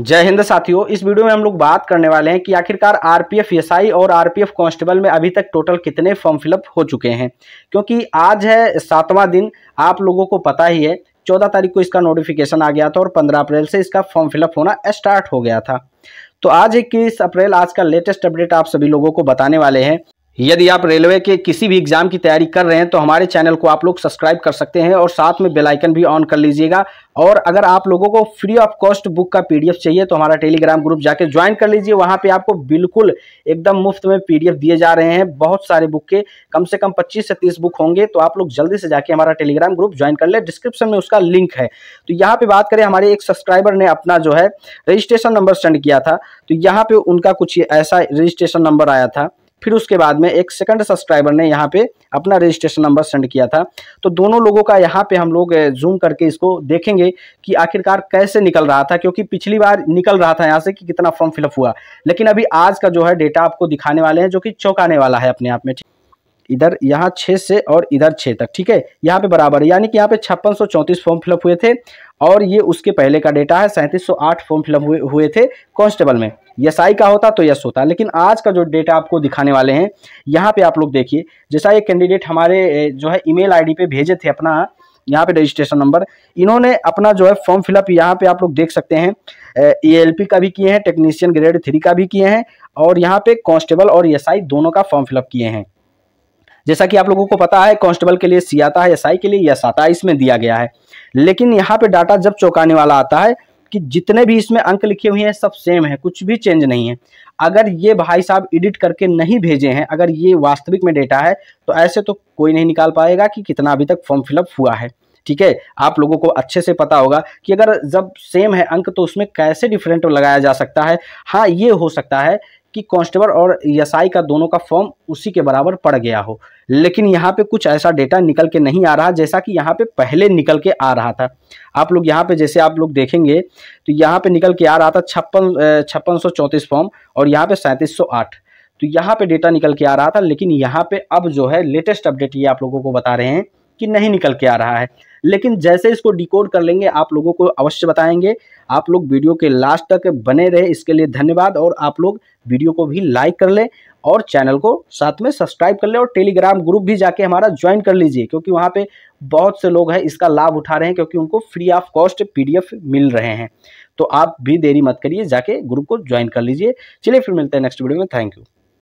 जय हिंद साथियों इस वीडियो में हम लोग बात करने वाले हैं कि आखिरकार आरपीएफ एसआई और आरपीएफ कांस्टेबल में अभी तक टोटल कितने फॉर्म फिलअप हो चुके हैं क्योंकि आज है सातवां दिन आप लोगों को पता ही है चौदह तारीख को इसका नोटिफिकेशन आ गया था और पंद्रह अप्रैल से इसका फॉर्म फिलअप होना स्टार्ट हो गया था तो आज इक्कीस अप्रैल आज का लेटेस्ट अपडेट आप सभी लोगों को बताने वाले हैं यदि आप रेलवे के किसी भी एग्जाम की तैयारी कर रहे हैं तो हमारे चैनल को आप लोग सब्सक्राइब कर सकते हैं और साथ में बेल आइकन भी ऑन कर लीजिएगा और अगर आप लोगों को फ्री ऑफ कॉस्ट बुक का पीडीएफ चाहिए तो हमारा टेलीग्राम ग्रुप जाके ज्वाइन कर लीजिए वहां पे आपको बिल्कुल एकदम मुफ्त में पीडीएफ दिए जा रहे हैं बहुत सारे बुक के कम से कम पच्चीस से तीस बुक होंगे तो आप लोग जल्दी से जाके हमारा टेलीग्राम ग्रुप ज्वाइन कर ले डिस्क्रिप्शन में उसका लिंक है तो यहाँ पे बात करें हमारे एक सब्सक्राइबर ने अपना जो है रजिस्ट्रेशन नंबर सेंड किया था तो यहाँ पे उनका कुछ ऐसा रजिस्ट्रेशन नंबर आया था फिर उसके बाद में एक सेकंड सब्सक्राइबर ने यहाँ पे अपना रजिस्ट्रेशन नंबर सेंड किया था तो दोनों लोगों का यहाँ पे हम लोग जूम करके इसको देखेंगे कि आखिरकार कैसे निकल रहा था क्योंकि पिछली बार निकल रहा था यहाँ से कि कितना फॉर्म फिलअप हुआ लेकिन अभी आज का जो है डेटा आपको दिखाने वाले हैं जो कि चौंकाने वाला है अपने आप में इधर यहाँ छः से और इधर छः तक ठीक है यहाँ पे बराबर यानी कि यहाँ पे छप्पन फॉर्म फिलअप हुए थे और ये उसके पहले का डेटा है सैंतीस सौ आठ फॉर्म फिलअप हुए हुए थे कांस्टेबल में आई का होता तो यस होता लेकिन आज का जो डेटा आपको दिखाने वाले हैं यहाँ पे आप लोग देखिए जैसा ये कैंडिडेट हमारे जो है ईमेल आईडी पे भेजे थे अपना यहाँ पे रजिस्ट्रेशन नंबर इन्होंने अपना जो है फॉर्म फिलअप यहाँ पे आप लोग देख सकते हैं ई का भी किए हैं टेक्नीशियन ग्रेड थ्री का भी किए हैं और यहाँ पे कॉन्स्टेबल और आई दोनों का फॉर्म फिलअप किए हैं जैसा कि आप लोगों को पता है कांस्टेबल के लिए सी आता है एसआई के लिए यस आता है इसमें दिया गया है लेकिन यहाँ पे डाटा जब चौंकाने वाला आता है कि जितने भी इसमें अंक लिखे हुए हैं सब सेम है कुछ भी चेंज नहीं है अगर ये भाई साहब एडिट करके नहीं भेजे हैं अगर ये वास्तविक में डेटा है तो ऐसे तो कोई नहीं निकाल पाएगा कि कितना अभी तक फॉर्म फिलअप हुआ है ठीक है आप लोगों को अच्छे से पता होगा कि अगर जब सेम है अंक तो उसमें कैसे डिफरेंट लगाया जा सकता है हाँ ये हो सकता है कि कांस्टेबल और एसआई का दोनों का फॉर्म उसी के बराबर पड़ गया हो लेकिन यहाँ पे कुछ ऐसा डेटा निकल के नहीं आ रहा जैसा कि यहाँ पे पहले निकल के आ रहा था आप लोग यहाँ पे जैसे आप लोग देखेंगे तो यहाँ पे निकल के आ रहा था छप्पन छप्पन फॉर्म और यहाँ पे सैंतीस तो यहाँ पे डेटा निकल के आ रहा था लेकिन यहाँ पे अब जो है लेटेस्ट अपडेट ये आप लोगों को बता रहे हैं कि नहीं निकल के आ रहा है लेकिन जैसे इसको डिकोड कर लेंगे आप लोगों को अवश्य बताएंगे आप लोग वीडियो के लास्ट तक बने रहे इसके लिए धन्यवाद और आप लोग वीडियो को भी लाइक कर लें और चैनल को साथ में सब्सक्राइब कर लें और टेलीग्राम ग्रुप भी जाके हमारा ज्वाइन कर लीजिए क्योंकि वहाँ पे बहुत से लोग हैं इसका लाभ उठा रहे हैं क्योंकि उनको फ्री ऑफ कॉस्ट पीडीएफ मिल रहे हैं तो आप भी देरी मत करिए जाके ग्रुप को ज्वाइन कर लीजिए चलिए फिर मिलते हैं नेक्स्ट वीडियो में थैंक यू